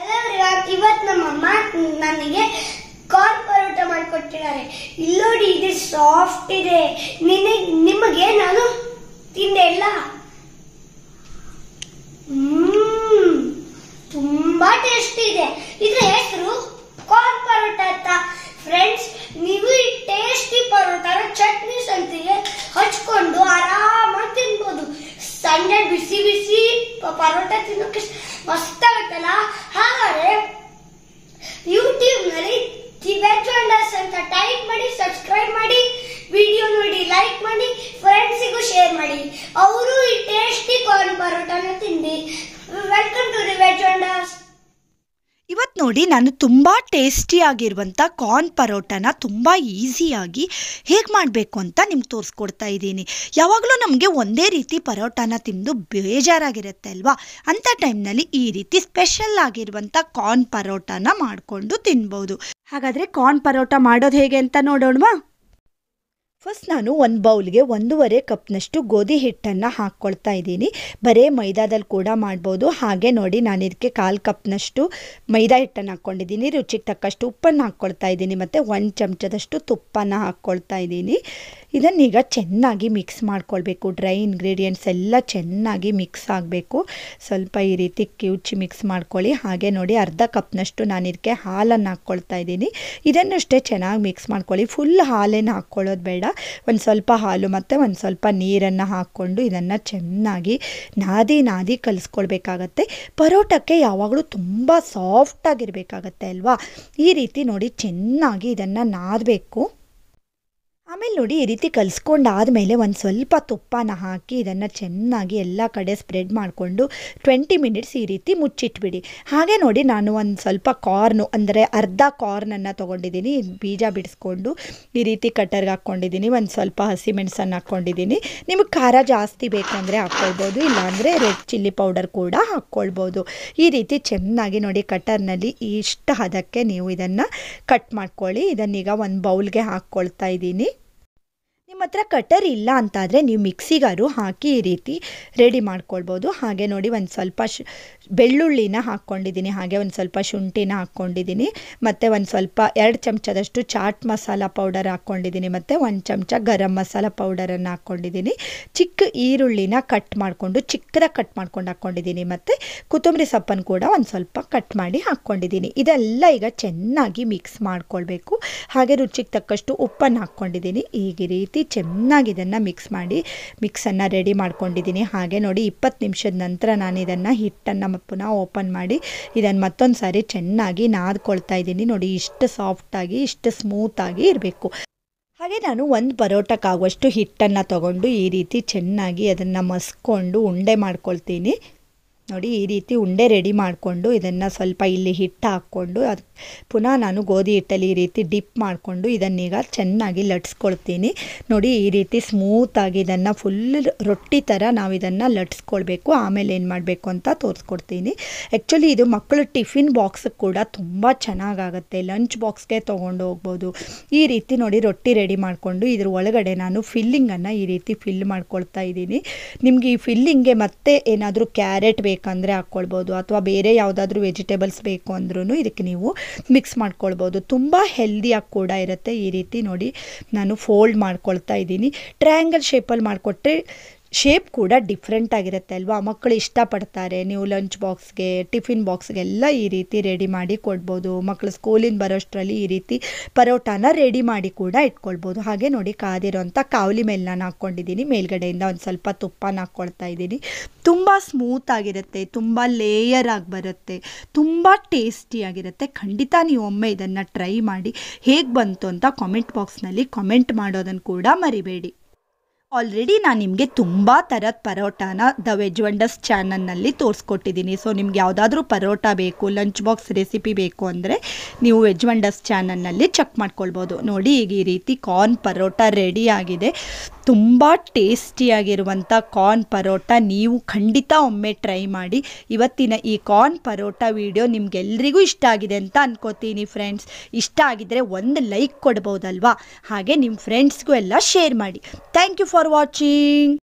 Hello ಇವತ್ತು ನಮ್ಮಮ್ಮ ನನಗೆ ಕಾರ್ನ್ ಪರೋಟ ಮಾಡಿಕೊಟ್ಟಿದ್ದಾರೆ ಇಲ್ಲೋಡಿ ಇದು ಸಾಫ್ಟ್ ಇದೆ ನಿನಗೆ ನಿಮಗೆ ನಾನು ತಿಂದೆ ಇಲ್ಲ parola di Lucas. Você ನೋಡಿ ನಾನು ತುಂಬ ಟೇಸ್ಟಿಯಾಗಿರುವಂಥ ಕಾರ್ನ್ ಪರೋಟನ ತುಂಬ ಈಸಿಯಾಗಿ ಹೇಗೆ ಮಾಡಬೇಕು ಅಂತ ನಿಮ್ಗೆ ತೋರಿಸ್ಕೊಡ್ತಾ ಇದ್ದೀನಿ ಯಾವಾಗಲೂ ನಮಗೆ ಒಂದೇ ರೀತಿ ಪರೋಟಾನ ತಿಂದು ಬೇಜಾರಾಗಿರುತ್ತೆ ಅಲ್ವಾ ಅಂಥ ಟೈಮ್ನಲ್ಲಿ ಈ ರೀತಿ ಸ್ಪೆಷಲ್ ಆಗಿರುವಂಥ ಕಾರ್ನ್ ಪರೋಟಾನ ಮಾಡಿಕೊಂಡು ತಿನ್ಬೋದು ಹಾಗಾದರೆ ಕಾರ್ನ್ ಪರೋಟ ಮಾಡೋದು ಹೇಗೆ ಅಂತ ನೋಡೋಣವಾ ಫಸ್ಟ್ ನಾನು ಒಂದು ಬೌಲ್ಗೆ ಒಂದೂವರೆ ಕಪ್ನಷ್ಟು ಗೋಧಿ ಹಿಟ್ಟನ್ನು ಹಾಕ್ಕೊಳ್ತಾ ಇದ್ದೀನಿ ಬರೇ ಮೈದಾದಲ್ಲಿ ಕೂಡ ಮಾಡ್ಬೋದು ಹಾಗೆ ನೋಡಿ ನಾನು ಇದಕ್ಕೆ ಕಾಲು ಕಪ್ನಷ್ಟು ಮೈದಾ ಹಿಟ್ಟನ್ನು ಹಾಕ್ಕೊಂಡಿದ್ದೀನಿ ರುಚಿಗೆ ತಕ್ಕಷ್ಟು ಉಪ್ಪನ್ನು ಹಾಕ್ಕೊಳ್ತಾ ಇದ್ದೀನಿ ಮತ್ತು ಒಂದು ಚಮಚದಷ್ಟು ತುಪ್ಪನ ಹಾಕ್ಕೊಳ್ತಾ ಇದ್ದೀನಿ ಇದನ್ನೀಗ ಚೆನ್ನಾಗಿ ಮಿಕ್ಸ್ ಮಾಡ್ಕೊಳ್ಬೇಕು ಡ್ರೈ ಇಂಗ್ರೀಡಿಯೆಂಟ್ಸ್ ಎಲ್ಲ ಚೆನ್ನಾಗಿ ಮಿಕ್ಸ್ ಆಗಬೇಕು ಸ್ವಲ್ಪ ಈ ರೀತಿ ಕಿವುಚಿ ಮಿಕ್ಸ್ ಮಾಡ್ಕೊಳ್ಳಿ ಹಾಗೆ ನೋಡಿ ಅರ್ಧ ಕಪ್ನಷ್ಟು ನಾನು ಇದಕ್ಕೆ ಹಾಲನ್ನು ಹಾಕ್ಕೊಳ್ತಾ ಇದ್ದೀನಿ ಇದನ್ನು ಅಷ್ಟೇ ಚೆನ್ನಾಗಿ ಮಿಕ್ಸ್ ಮಾಡ್ಕೊಳ್ಳಿ ಫುಲ್ ಹಾಲೇನು ಹಾಕ್ಕೊಳ್ಳೋದು ಬೇಡ ಒಂದು ಸ್ವಲ್ಪ ಹಾಲು ಮತ್ತು ಒಂದು ಸ್ವಲ್ಪ ನೀರನ್ನು ಹಾಕ್ಕೊಂಡು ಇದನ್ನು ಚೆನ್ನಾಗಿ ನಾದಿ ನಾದಿ ಕಲಿಸ್ಕೊಳ್ಬೇಕಾಗತ್ತೆ ಪರೋಟಕ್ಕೆ ಯಾವಾಗಲೂ ತುಂಬ ಸಾಫ್ಟಾಗಿರಬೇಕಾಗತ್ತೆ ಅಲ್ವಾ ಈ ರೀತಿ ನೋಡಿ ಚೆನ್ನಾಗಿ ಇದನ್ನು ನಾದಬೇಕು ಆಮೇಲೆ ನೋಡಿ ಈ ರೀತಿ ಆದಮೇಲೆ ಒಂದು ಸ್ವಲ್ಪ ತುಪ್ಪನ ಹಾಕಿ ಇದನ್ನು ಚೆನ್ನಾಗಿ ಎಲ್ಲ ಕಡೆ ಸ್ಪ್ರೆಡ್ ಮಾಡಿಕೊಂಡು ಟ್ವೆಂಟಿ ಮಿನಿಟ್ಸ್ ಈ ರೀತಿ ಮುಚ್ಚಿಟ್ಬಿಡಿ ಹಾಗೆ ನೋಡಿ ನಾನು ಒಂದು ಸ್ವಲ್ಪ ಕಾರ್ನು ಅಂದರೆ ಅರ್ಧ ಕಾರ್ನನ್ನು ತೊಗೊಂಡಿದ್ದೀನಿ ಬೀಜ ಬಿಡಿಸ್ಕೊಂಡು ಈ ರೀತಿ ಕಟ್ಟರ್ಗೆ ಹಾಕ್ಕೊಂಡಿದ್ದೀನಿ ಒಂದು ಸ್ವಲ್ಪ ಹಸಿಮೆಣಸನ್ನು ಹಾಕ್ಕೊಂಡಿದ್ದೀನಿ ನಿಮಗೆ ಖಾರ ಜಾಸ್ತಿ ಬೇಕಂದರೆ ಹಾಕ್ಕೊಳ್ಬೋದು ಇಲ್ಲಾಂದರೆ ರೆಡ್ ಚಿಲ್ಲಿ ಪೌಡರ್ ಕೂಡ ಹಾಕ್ಕೊಳ್ಬೋದು ಈ ರೀತಿ ಚೆನ್ನಾಗಿ ನೋಡಿ ಕಟ್ಟರ್ನಲ್ಲಿ ಇಷ್ಟ ಹದಕ್ಕೆ ನೀವು ಇದನ್ನು ಕಟ್ ಮಾಡ್ಕೊಳ್ಳಿ ಇದನ್ನೀಗ ಒಂದು ಬೌಲ್ಗೆ ಹಾಕ್ಕೊಳ್ತಾ ಇದ್ದೀನಿ ಹತ್ರ ಕಟರ್ ಇಲ್ಲ ಅಂತಾದರೆ ನೀವು ಮಿಕ್ಸಿಗಾರು ಹಾಕಿ ಈ ರೀತಿ ರೆಡಿ ಮಾಡ್ಕೊಳ್ಬೋದು ಹಾಗೆ ನೋಡಿ ಒಂದು ಸ್ವಲ್ಪ ಬೆಳ್ಳುಳ್ಳಿನ ಹಾಕ್ಕೊಂಡಿದ್ದೀನಿ ಹಾಗೆ ಒಂದು ಸ್ವಲ್ಪ ಶುಂಠಿನ ಹಾಕ್ಕೊಂಡಿದ್ದೀನಿ ಮತ್ತು ಒಂದು ಸ್ವಲ್ಪ ಎರಡು ಚಮಚದಷ್ಟು ಚಾಟ್ ಮಸಾಲ ಪೌಡರ್ ಹಾಕ್ಕೊಂಡಿದ್ದೀನಿ ಮತ್ತು ಒಂದು ಚಮಚ ಗರಂ ಮಸಾಲ ಪೌಡರನ್ನು ಹಾಕ್ಕೊಂಡಿದ್ದೀನಿ ಚಿಕ್ಕ ಈರುಳ್ಳಿನ ಕಟ್ ಮಾಡಿಕೊಂಡು ಚಿಕ್ಕದ ಕಟ್ ಮಾಡ್ಕೊಂಡು ಹಾಕ್ಕೊಂಡಿದ್ದೀನಿ ಮತ್ತು ಕೊತ್ತಂಬರಿ ಸೊಪ್ಪನ್ನು ಕೂಡ ಒಂದು ಸ್ವಲ್ಪ ಕಟ್ ಮಾಡಿ ಹಾಕ್ಕೊಂಡಿದ್ದೀನಿ ಇದೆಲ್ಲ ಈಗ ಚೆನ್ನಾಗಿ ಮಿಕ್ಸ್ ಮಾಡ್ಕೊಳ್ಬೇಕು ಹಾಗೆ ರುಚಿಗೆ ತಕ್ಕಷ್ಟು ಉಪ್ಪನ್ನು ಹಾಕ್ಕೊಂಡಿದ್ದೀನಿ ಈಗ ರೀತಿ ಚೆನ್ನಾಗಿ ಇದನ್ನು ಮಿಕ್ಸ್ ಮಾಡಿ ಮಿಕ್ಸನ್ನು ರೆಡಿ ಮಾಡ್ಕೊಂಡಿದ್ದೀನಿ ಹಾಗೆ ನೋಡಿ ಇಪ್ಪತ್ತು ನಿಮಿಷದ ನಂತರ ನಾನು ಇದನ್ನು ಹಿಟ್ಟನ್ನು ಕಪ್ಪನ್ನ ಓಪನ್ ಮಾಡಿ ಇದನ್ನು ಮತ್ತೊಂದು ಸಾರಿ ಚೆನ್ನಾಗಿ ನಾದ್ಕೊಳ್ತಾ ಇದ್ದೀನಿ ನೋಡಿ ಇಷ್ಟು ಸಾಫ್ಟಾಗಿ ಇಷ್ಟು ಸ್ಮೂತಾಗಿ ಇರಬೇಕು ಹಾಗೆ ನಾನು ಒಂದು ಪರೋಟಕ್ಕಾಗುವಷ್ಟು ಹಿಟ್ಟನ್ನು ತಗೊಂಡು ಈ ರೀತಿ ಚೆನ್ನಾಗಿ ಅದನ್ನು ಮಸ್ಕೊಂಡು ಉಂಡೆ ಮಾಡ್ಕೊಳ್ತೀನಿ ನೋಡಿ ಈ ರೀತಿ ಉಂಡೆ ರೆಡಿ ಮಾಡಿಕೊಂಡು ಇದನ್ನು ಸ್ವಲ್ಪ ಇಲ್ಲಿ ಹಿಟ್ಟು ಹಾಕ್ಕೊಂಡು ಅದು ಪುನಃ ನಾನು ಗೋಧಿ ಹಿಟ್ಟಲ್ಲಿ ಈ ರೀತಿ ಡಿಪ್ ಮಾಡಿಕೊಂಡು ಇದನ್ನೀಗ ಚೆನ್ನಾಗಿ ಲಟ್ಸ್ಕೊಳ್ತೀನಿ ನೋಡಿ ಈ ರೀತಿ ಸ್ಮೂತಾಗಿ ಇದನ್ನು ಫುಲ್ ರೊಟ್ಟಿ ಥರ ನಾವು ಇದನ್ನು ಲಟ್ಸ್ಕೊಳ್ಬೇಕು ಆಮೇಲೆ ಏನು ಮಾಡಬೇಕು ಅಂತ ತೋರಿಸ್ಕೊಡ್ತೀನಿ ಆ್ಯಕ್ಚುಲಿ ಇದು ಮಕ್ಕಳು ಟಿಫಿನ್ ಬಾಕ್ಸ್ ಕೂಡ ತುಂಬ ಚೆನ್ನಾಗಾಗುತ್ತೆ ಲಂಚ್ ಬಾಕ್ಸ್ಗೆ ತೊಗೊಂಡು ಹೋಗ್ಬೋದು ಈ ರೀತಿ ನೋಡಿ ರೊಟ್ಟಿ ರೆಡಿ ಮಾಡಿಕೊಂಡು ಇದ್ರ ಒಳಗಡೆ ನಾನು ಫಿಲ್ಲಿಂಗನ್ನು ಈ ರೀತಿ ಫಿಲ್ ಮಾಡ್ಕೊಳ್ತಾ ಇದ್ದೀನಿ ನಿಮಗೆ ಈ ಫಿಲ್ಲಿಂಗ್ಗೆ ಮತ್ತೆ ಏನಾದರೂ ಕ್ಯಾರೆಟ್ ಬೇಕು ಬೇಕಂದರೆ ಹಾಕ್ಕೊಳ್ಬೋದು ಅಥವಾ ಬೇರೆ ಯಾವುದಾದ್ರೂ ವೆಜಿಟೇಬಲ್ಸ್ ಬೇಕು ಅಂದ್ರೂ ಇದಕ್ಕೆ ನೀವು ಮಿಕ್ಸ್ ಮಾಡ್ಕೊಳ್ಬೋದು ತುಂಬ ಹೆಲ್ದಿಯಾಗಿ ಕೂಡ ಇರುತ್ತೆ ಈ ರೀತಿ ನೋಡಿ ನಾನು ಫೋಲ್ಡ್ ಮಾಡ್ಕೊಳ್ತಾ ಇದ್ದೀನಿ ಟ್ರಯಾಂಗಲ್ ಶೇಪಲ್ಲಿ ಮಾಡಿಕೊಟ್ರೆ ಶೇಪ್ ಕೂಡ ಡಿಫ್ರೆಂಟ್ ಆಗಿರುತ್ತೆ ಅಲ್ವಾ ಮಕ್ಕಳು ಇಷ್ಟಪಡ್ತಾರೆ ನೀವು ಲಂಚ್ ಬಾಕ್ಸ್ಗೆ ಟಿಫಿನ್ ಬಾಕ್ಸ್ಗೆಲ್ಲ ಈ ರೀತಿ ರೆಡಿ ಮಾಡಿ ಕೊಡ್ಬೋದು ಮಕ್ಕಳು ಸ್ಕೂಲಿಂದ ಬರೋಷ್ಟರಲ್ಲಿ ಈ ರೀತಿ ಪರೋಟಾನ ರೆಡಿ ಮಾಡಿ ಕೂಡ ಇಟ್ಕೊಳ್ಬೋದು ಹಾಗೆ ನೋಡಿ ಕಾದಿರೋಂಥ ಕಾವಲಿ ಮೇಲೆ ನಾನು ಹಾಕ್ಕೊಂಡಿದ್ದೀನಿ ಮೇಲ್ಗಡೆಯಿಂದ ಒಂದು ಸ್ವಲ್ಪ ತುಪ್ಪನ ಹಾಕ್ಕೊಳ್ತಾ ಇದ್ದೀನಿ ತುಂಬ ಸ್ಮೂತ್ ಆಗಿರುತ್ತೆ ತುಂಬ ಲೇಯರ್ ಆಗಿ ಬರುತ್ತೆ ತುಂಬ ಟೇಸ್ಟಿಯಾಗಿರುತ್ತೆ ಖಂಡಿತ ನೀವು ಒಮ್ಮೆ ಇದನ್ನು ಟ್ರೈ ಮಾಡಿ ಹೇಗೆ ಬಂತು ಅಂತ ಕಾಮೆಂಟ್ ಬಾಕ್ಸ್ನಲ್ಲಿ ಕಾಮೆಂಟ್ ಮಾಡೋದನ್ನು ಕೂಡ ಮರಿಬೇಡಿ ಆಲ್ರೆಡಿ ನಾನು ನಿಮಗೆ ತುಂಬ ಥರದ ಪರೋಟಾನ ದ ವೆಜ್ ವಂಡರ್ಸ್ ಚಾನಲ್ನಲ್ಲಿ ತೋರಿಸ್ಕೊಟ್ಟಿದ್ದೀನಿ ಸೊ ನಿಮ್ಗೆ ಯಾವುದಾದ್ರೂ ಪರೋಟ ಬೇಕು ಲಂಚ್ ಬಾಕ್ಸ್ ರೆಸಿಪಿ ಬೇಕು ಅಂದರೆ ನೀವು ವೆಜ್ ವಂಡರ್ಸ್ ಚಾನಲ್ನಲ್ಲಿ ಚೆಕ್ ಮಾಡ್ಕೊಳ್ಬೋದು ನೋಡಿ ಈಗ ಈ ರೀತಿ ಕಾರ್ನ್ ಪರೋಟ ರೆಡಿ ಆಗಿದೆ ತುಂಬ ಟೇಸ್ಟಿಯಾಗಿರುವಂಥ ಕಾರ್ನ್ ಪರೋಟ ನೀವು ಖಂಡಿತ ಒಮ್ಮೆ ಟ್ರೈ ಮಾಡಿ ಇವತ್ತಿನ ಈ ಕಾರ್ನ್ ಪರೋಟ ವಿಡಿಯೋ ನಿಮಗೆಲ್ಲರಿಗೂ ಇಷ್ಟ ಆಗಿದೆ ಅಂತ ಅನ್ಕೋತೀನಿ ಫ್ರೆಂಡ್ಸ್ ಇಷ್ಟ ಆಗಿದ್ದರೆ ಒಂದು ಲೈಕ್ ಕೊಡ್ಬೋದಲ್ವಾ ಹಾಗೆ ನಿಮ್ಮ ಫ್ರೆಂಡ್ಸ್ಗೂ ಎಲ್ಲ ಶೇರ್ ಮಾಡಿ ಥ್ಯಾಂಕ್ ಯು ಫಾರ್ ವಾಚಿಂಗ್